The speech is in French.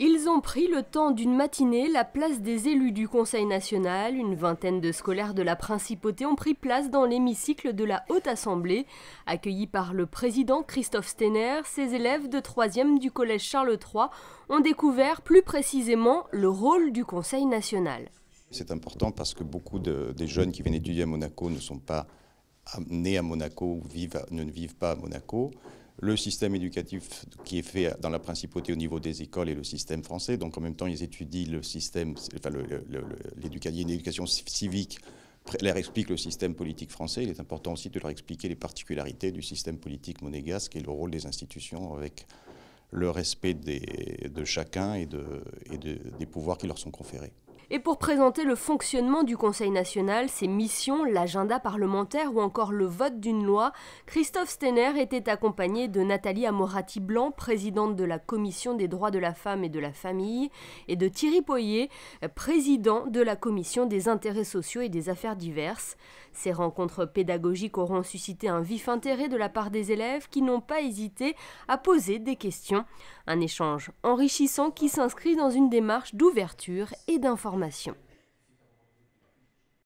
Ils ont pris le temps d'une matinée la place des élus du Conseil national. Une vingtaine de scolaires de la Principauté ont pris place dans l'hémicycle de la Haute Assemblée. Accueillis par le président Christophe Stener, ses élèves de 3e du Collège Charles III ont découvert plus précisément le rôle du Conseil national. C'est important parce que beaucoup de, des jeunes qui viennent étudier à Monaco ne sont pas nés à Monaco ou ne vivent pas à Monaco le système éducatif qui est fait dans la principauté au niveau des écoles et le système français. Donc en même temps, ils étudient le système, enfin, l'éducation civique leur explique le système politique français. Il est important aussi de leur expliquer les particularités du système politique monégasque et le rôle des institutions avec le respect de chacun et, des pouvoirs qui leur sont conférés et pour présenter le fonctionnement du Conseil national, ses missions, l'agenda parlementaire ou encore le vote d'une loi, Christophe Stener était accompagné de Nathalie Amorati-Blanc, présidente de la Commission des droits de la femme et de la famille, et de Thierry Poyer, président de la Commission des intérêts sociaux et des affaires diverses. Ces rencontres pédagogiques auront suscité un vif intérêt de la part des élèves qui n'ont pas hésité à poser des questions. Un échange enrichissant qui s'inscrit dans une démarche d'ouverture et d'information.